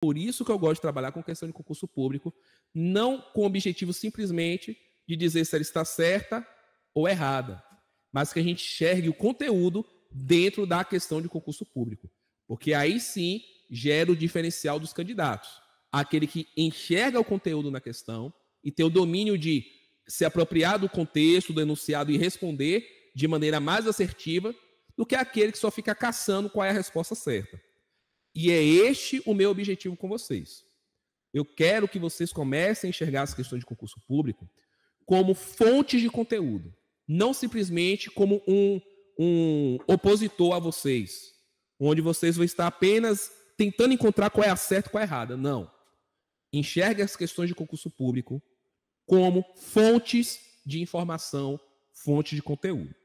Por isso que eu gosto de trabalhar com questão de concurso público, não com o objetivo simplesmente de dizer se ela está certa ou errada, mas que a gente enxergue o conteúdo dentro da questão de concurso público. Porque aí sim gera o diferencial dos candidatos. Aquele que enxerga o conteúdo na questão e tem o domínio de se apropriar do contexto, do enunciado e responder de maneira mais assertiva do que aquele que só fica caçando qual é a resposta certa. E é este o meu objetivo com vocês. Eu quero que vocês comecem a enxergar as questões de concurso público como fontes de conteúdo, não simplesmente como um, um opositor a vocês, onde vocês vão estar apenas tentando encontrar qual é a certa e qual é a errada. Não. Enxergue as questões de concurso público como fontes de informação, fontes de conteúdo.